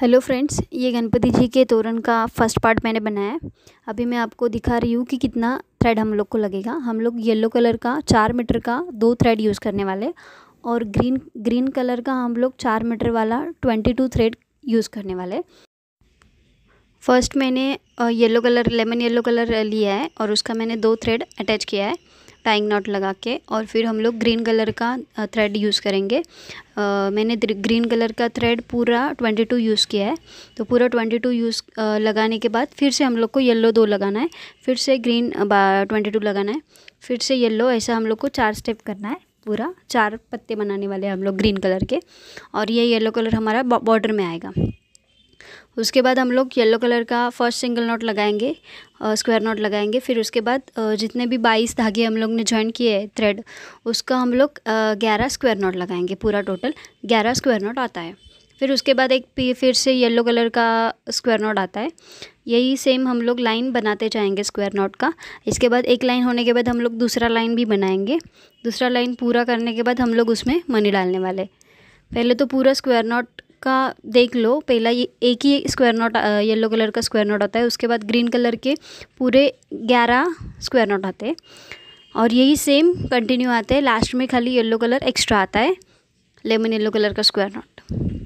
hello friends ये गणपति जी के तोरण का फर्स्ट पार्ट मैंने बनाया है अभी मैं आपको दिखा रही हूँ कि कितना थ्रेड हम लोग को लगेगा हम लोग येलो कलर का चार मीटर का दो थ्रेड यूज़ करने वाले और ग्रीन ग्रीन कलर का हम लोग चार मीटर वाला ट्वेंटी टू थ्रेड यूज़ करने वाले फर्स्ट मैंने yellow colour lemon yellow colour लिया है और उसका मैंने दो थ्रेड अटैच किया है टाइंग नॉट लगा के और फिर हम लोग ग्रीन कलर का थ्रेड यूज़ करेंगे आ, मैंने ग्रीन कलर का थ्रेड पूरा ट्वेंटी टू यूज़ किया है तो पूरा ट्वेंटी टू यूज़ लगाने के बाद फिर से हम लोग को येल्लो दो लगाना है फिर से ग्रीन ट्वेंटी टू लगाना है फिर से येल्लो ऐसा हम लोग को चार स्टेप करना है पूरा चार पत्ते बनाने वाले हम लोग ग्रीन कलर के और ये येलो कलर हमारा बॉर्डर में आएगा उसके बाद हम लोग येलो कलर का फर्स्ट सिंगल नोट लगाएंगे स्क्वायर नोट लगाएंगे फिर उसके बाद जितने भी बाईस धागे हम लोग ने ज्वाइन किए हैं थ्रेड उसका हम लोग ग्यारह स्क्वायर नोट लगाएंगे पूरा टोटल ग्यारह स्क्वायर नोट आता है फिर उसके बाद एक फिर से येलो कलर का स्क्वायर नोट आता है यही सेम हम लोग लाइन बनाते जाएंगे स्क्वायर नोट का इसके बाद एक लाइन होने के बाद हम लोग दूसरा लाइन भी बनाएंगे दूसरा लाइन पूरा करने के बाद हम लोग उसमें मनी डालने वाले पहले तो पूरा स्क्वायर नोट का देख लो पहला ये एक ही स्क्वायर नोट येलो कलर का स्क्वायर नोट आता है उसके बाद ग्रीन कलर के पूरे ग्यारह स्क्वायर नोट आते हैं और यही सेम कंटिन्यू आते हैं लास्ट में खाली येलो कलर एक्स्ट्रा आता है लेमन येलो कलर का स्क्वायर नोट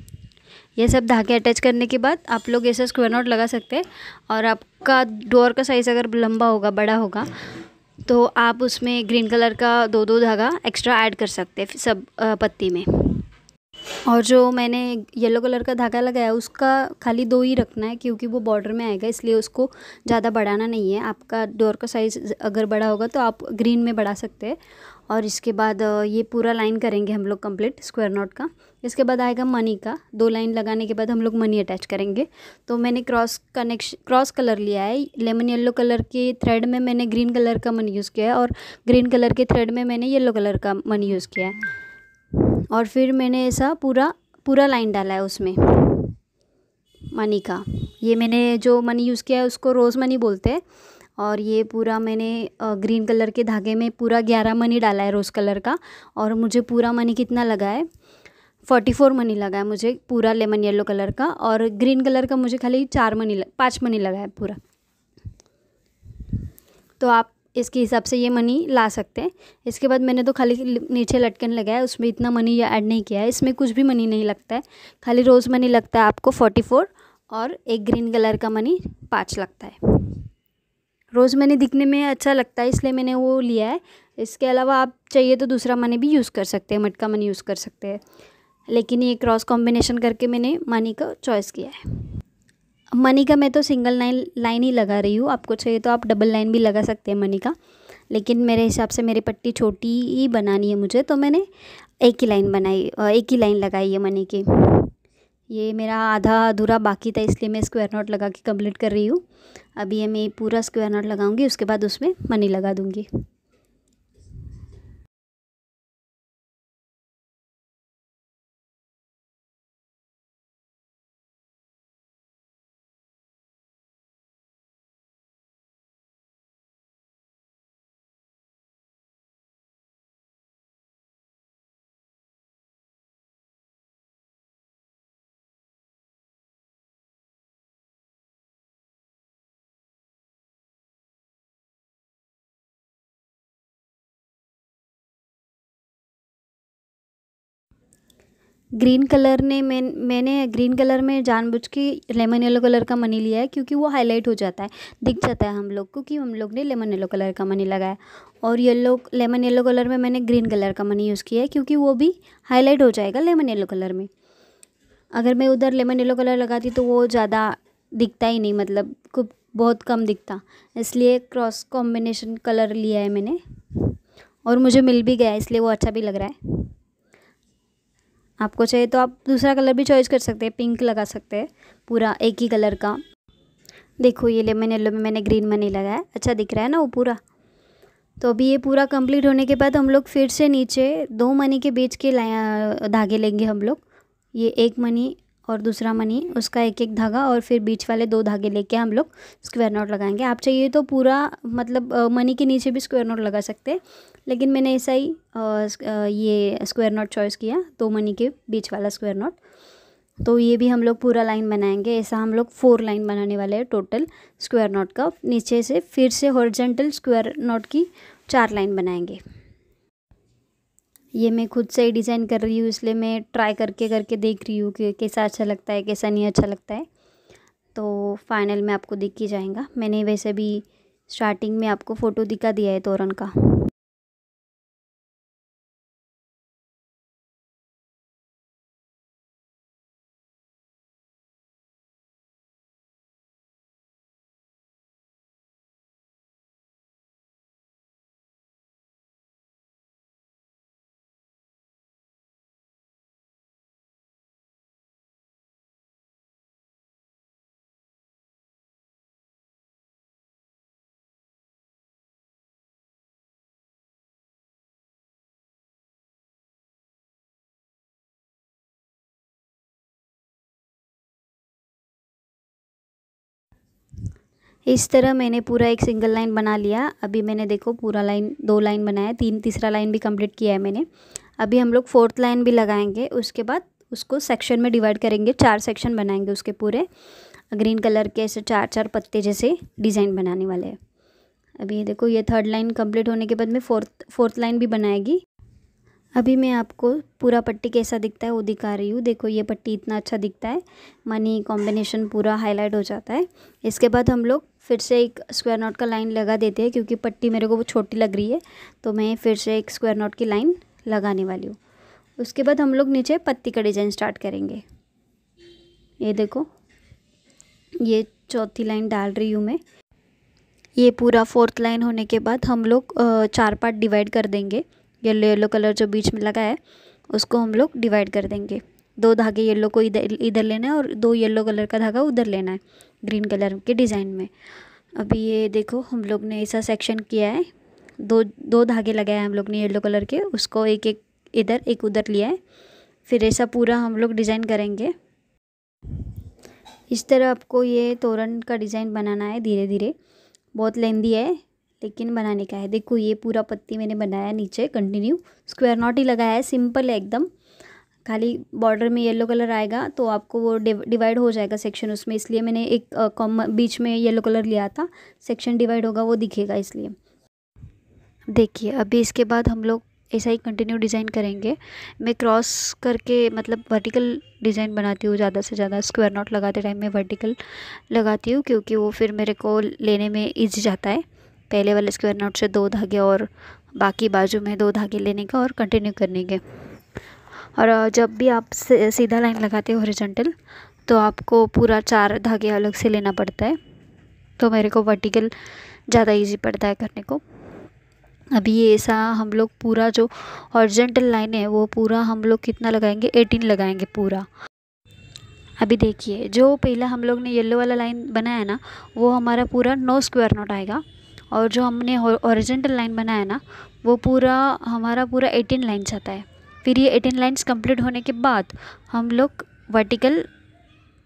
ये सब धागे अटैच करने के बाद आप लोग ऐसा स्क्वायर नोट लगा सकते हैं और आपका डोर का साइज़ अगर लंबा होगा बड़ा होगा तो आप उसमें ग्रीन कलर का दो दो धागा एक्स्ट्रा ऐड कर सकते हैं सब पत्ती में और जो मैंने येलो कलर का धागा लगाया उसका खाली दो ही रखना है क्योंकि वो बॉर्डर में आएगा इसलिए उसको ज़्यादा बढ़ाना नहीं है आपका डोर का साइज़ अगर बड़ा होगा तो आप ग्रीन में बढ़ा सकते हैं और इसके बाद ये पूरा लाइन करेंगे हम लोग कंप्लीट स्क्वायर नॉट का इसके बाद आएगा मनी का दो लाइन लगाने के बाद हम लोग मनी अटैच करेंगे तो मैंने क्रॉस कनेक्शन क्रॉस कलर लिया है लेमन येलो कलर के थ्रेड में मैंने ग्रीन कलर का मनी यूज़ किया है और ग्रीन कलर के थ्रेड में मैंने येलो कलर का मनी यूज़ किया है और फिर मैंने ऐसा पूरा पूरा लाइन डाला है उसमें मनी का ये मैंने जो मनी यूज़ किया है उसको रोज़ मनी बोलते हैं और ये पूरा मैंने ग्रीन कलर के धागे में पूरा ग्यारह मनी डाला है रोज़ कलर का और मुझे पूरा मनी कितना लगा है फोर्टी फोर मनी लगा है मुझे पूरा लेमन येलो कलर का और ग्रीन कलर का मुझे खाली चार मनी पाँच मनी लगा है पूरा तो आप इसके हिसाब से ये मनी ला सकते हैं इसके बाद मैंने तो खाली नीचे लटकन लगाया उसमें इतना मनी ऐड नहीं किया है इसमें कुछ भी मनी नहीं लगता है खाली रोज़ मनी लगता है आपको फोर्टी फोर और एक ग्रीन कलर का मनी पाँच लगता है रोज़ मनी दिखने में अच्छा लगता है इसलिए मैंने वो लिया है इसके अलावा आप चाहिए तो दूसरा मनी भी यूज़ कर सकते हैं मटका मनी यूज़ कर सकते हैं लेकिन ये क्रॉस कॉम्बिनेशन करके मैंने मनी का चॉइस किया है मनी का मैं तो सिंगल लाइन लाइन ही लगा रही हूँ आपको चाहिए तो आप डबल लाइन भी लगा सकते हैं मनी का लेकिन मेरे हिसाब से मेरी पट्टी छोटी ही बनानी है मुझे तो मैंने एक ही लाइन बनाई एक ही लाइन लगाई है मनी की ये मेरा आधा अधूरा बाकी था इसलिए मैं स्क्वायर नॉट लगा के कंप्लीट कर रही हूँ अभी ये मैं पूरा स्क्वायर नॉट लगाऊँगी उसके बाद उसमें मनी लगा दूँगी ग्रीन कलर ने मैं मैंने ग्रीन कलर में जानबूझ के लेमन येलो कलर का मनी लिया है क्योंकि वो हाईलाइट हो जाता है दिख जाता है हम लोग को कि हम लोग ने लेमन येलो कलर का मनी लगाया और येलो लेमन येलो कलर में मैंने ग्रीन कलर का मनी यूज़ किया है क्योंकि वो भी हाईलाइट हो जाएगा लेमन येलो कलर में अगर मैं उधर लेमन येलो कलर लगाती तो वो ज़्यादा दिखता ही नहीं मतलब खूब बहुत कम दिखता इसलिए क्रॉस कॉम्बिनेशन कलर लिया है मैंने और मुझे मिल भी गया इसलिए वो अच्छा भी लग रहा है आपको चाहिए तो आप दूसरा कलर भी चॉइस कर सकते हैं पिंक लगा सकते हैं पूरा एक ही कलर का देखो ये लेमन येलो में मैंने ग्रीन मनी लगाया अच्छा दिख रहा है ना वो पूरा तो अभी ये पूरा कंप्लीट होने के बाद हम लोग फिर से नीचे दो मनी के बीच के धागे लेंगे हम लोग ये एक मनी और दूसरा मनी उसका एक एक धागा और फिर बीच वाले दो धागे लेके हम लोग स्क्वायर नॉट लगाएंगे आप चाहिए तो पूरा मतलब मनी के नीचे भी स्क्वायर नॉट लगा सकते लेकिन मैंने ऐसा ही ये स्क्वायर नॉट चॉइस किया दो मनी के बीच वाला स्क्वायर नॉट तो ये भी हम लोग पूरा लाइन बनाएंगे ऐसा हम लोग फोर लाइन बनाने वाले हैं टोटल स्क्वायर नॉट का नीचे से फिर से हॉरिजेंटल स्क्वायर नॉट की चार लाइन बनाएंगे ये मैं खुद से ही डिज़ाइन कर रही हूँ इसलिए मैं ट्राई करके करके देख रही हूँ कि कैसा अच्छा लगता है कैसा नहीं अच्छा लगता है तो फाइनल में आपको दिख ही जाएगा मैंने वैसे भी स्टार्टिंग में आपको फ़ोटो दिखा दिया है तोरण का इस तरह मैंने पूरा एक सिंगल लाइन बना लिया अभी मैंने देखो पूरा लाइन दो लाइन बनाया तीन तीसरा लाइन भी कंप्लीट किया है मैंने अभी हम लोग फोर्थ लाइन भी लगाएंगे उसके बाद उसको सेक्शन में डिवाइड करेंगे चार सेक्शन बनाएंगे उसके पूरे ग्रीन कलर के ऐसे चार चार पत्ते जैसे डिज़ाइन बनाने वाले हैं अभी ये देखो ये थर्ड लाइन कम्प्लीट होने के बाद में फोर्थ फोर्थ लाइन भी बनाएगी अभी मैं आपको पूरा पट्टी कैसा दिखता है वो दिखा रही हूँ देखो ये पट्टी इतना अच्छा दिखता है मनी कॉम्बिनेशन पूरा हाईलाइट हो जाता है इसके बाद हम लोग फिर से एक स्क्वायर नॉट का लाइन लगा देते हैं क्योंकि पट्टी मेरे को वो छोटी लग रही है तो मैं फिर से एक स्क्वायर नॉट की लाइन लगाने वाली हूँ उसके बाद हम लोग नीचे पत्ती का डिज़ाइन स्टार्ट करेंगे ये देखो ये चौथी लाइन डाल रही हूँ मैं ये पूरा फोर्थ लाइन होने के बाद हम लोग चार पार्ट डिवाइड कर देंगे येलो येलो कलर जो बीच में लगा है उसको हम लोग डिवाइड कर देंगे दो धागे येलो को इधर इधर लेना है और दो येलो कलर का धागा उधर लेना है ग्रीन कलर के डिज़ाइन में अभी ये देखो हम लोग ने ऐसा सेक्शन किया है दो दो धागे लगाए हैं हम लोग ने येलो कलर के उसको एक एक इधर एक उधर लिया है फिर ऐसा पूरा हम लोग डिज़ाइन करेंगे इस तरह आपको ये तोरण का डिज़ाइन बनाना है धीरे धीरे बहुत लेंदी है लेकिन बनाने का है देखो ये पूरा पत्ती मैंने बनाया नीचे कंटिन्यू स्क्वायर नॉट ही लगाया है सिंपल है एकदम खाली बॉर्डर में येलो कलर आएगा तो आपको वो डिवाइड हो जाएगा सेक्शन उसमें इसलिए मैंने एक कॉमन बीच में येलो कलर लिया था सेक्शन डिवाइड होगा वो दिखेगा इसलिए देखिए अभी इसके बाद हम लोग ऐसा ही कंटिन्यू डिज़ाइन करेंगे मैं क्रॉस करके मतलब वर्टिकल डिज़ाइन बनाती हूँ ज़्यादा से ज़्यादा स्क्वायर नॉट लगाते टाइम मैं वर्टिकल लगाती हूँ क्योंकि वो फिर मेरे को लेने में ईजी जाता है पहले वाले स्क्वायर नॉट से दो धागे और बाकी बाजू में दो धागे लेने का और कंटिन्यू करने के और जब भी आप सीधा लाइन लगाते हो हॉरिजॉन्टल तो आपको पूरा चार धागे अलग से लेना पड़ता है तो मेरे को वर्टिकल ज़्यादा इजी पड़ता है करने को अभी ये ऐसा हम लोग पूरा जो हॉरिजॉन्टल लाइन है वो पूरा हम लोग कितना लगाएंगे एटीन लगाएंगे पूरा अभी देखिए जो पहला हम लोग ने येलो वाला लाइन बनाया ना वो हमारा पूरा नौ स्क्वायर नोट आएगा और जो हमने हॉरिजॉन्टल लाइन बनाया ना वो पूरा हमारा पूरा एटीन लाइन जाता है फिर ये एटीन लाइन्स कंप्लीट होने के बाद हम लोग वर्टिकल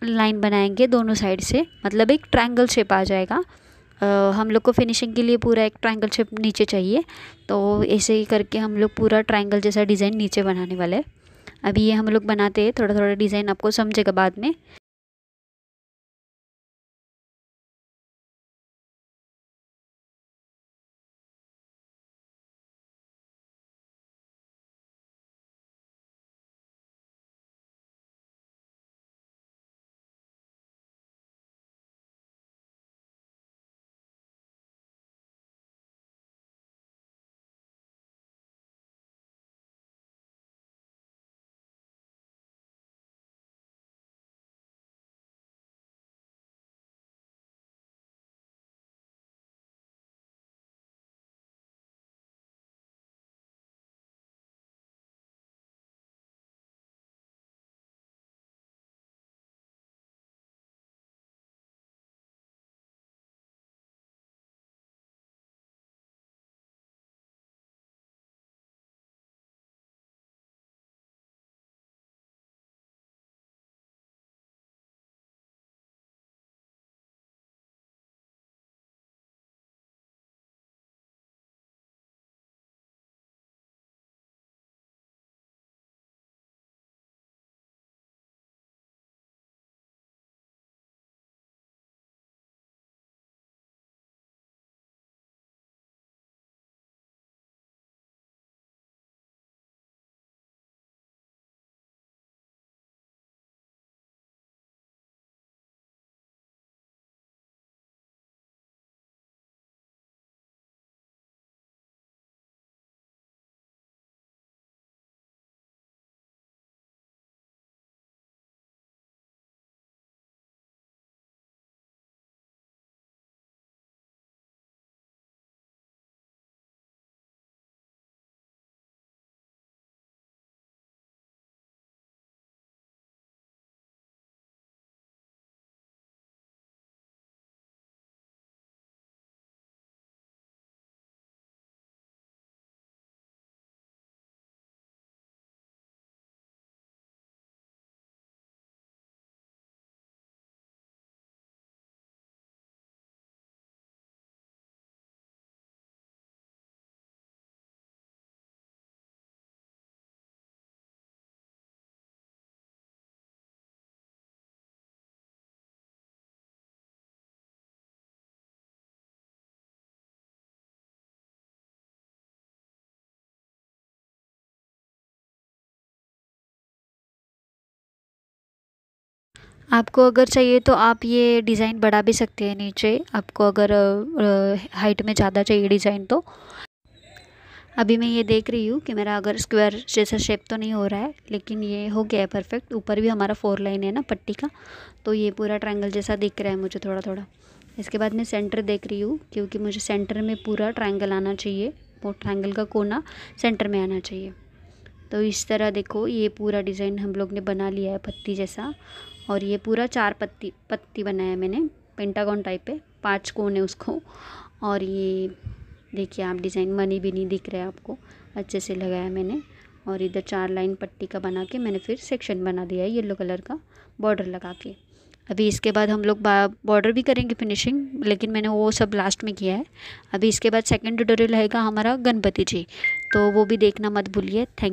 लाइन बनाएंगे दोनों साइड से मतलब एक ट्रायंगल शेप आ जाएगा आ, हम लोग को फिनिशिंग के लिए पूरा एक ट्रायंगल शेप नीचे चाहिए तो ऐसे ही करके हम लोग पूरा ट्रायंगल जैसा डिज़ाइन नीचे बनाने वाला है अभी ये हम लोग बनाते हैं थोड़ा थोड़ा डिज़ाइन आपको समझेगा बाद में आपको अगर चाहिए तो आप ये डिज़ाइन बढ़ा भी सकते हैं नीचे आपको अगर हाइट में ज़्यादा चाहिए डिज़ाइन तो अभी मैं ये देख रही हूँ कि मेरा अगर स्क्वायर जैसा शेप तो नहीं हो रहा है लेकिन ये हो गया है परफेक्ट ऊपर भी हमारा फोर लाइन है ना पट्टी का तो ये पूरा ट्रायंगल जैसा दिख रहा है मुझे थोड़ा थोड़ा इसके बाद मैं सेंटर देख रही हूँ क्योंकि मुझे सेंटर में पूरा ट्रायंगल आना चाहिए वो ट्रायंगल का कोना सेंटर में आना चाहिए तो इस तरह देखो ये पूरा डिज़ाइन हम लोग ने बना लिया है पत्ती जैसा और ये पूरा चार पत्ती पत्ती बनाया है मैंने पेंटागॉन टाइप पे पांच कोन है उसको और ये देखिए आप डिज़ाइन मनी भी नहीं दिख रहा है आपको अच्छे से लगाया मैंने और इधर चार लाइन पट्टी का बना के मैंने फिर सेक्शन बना दिया है येलो कलर का बॉर्डर लगा के अभी इसके बाद हम लोग बॉर्डर भी करेंगे फिनिशिंग लेकिन मैंने वो सब लास्ट में किया है अभी इसके बाद सेकंड ट्यूटोरियल रहेगा हमारा गणपति जी तो वो भी देखना मत भूलिए थैंक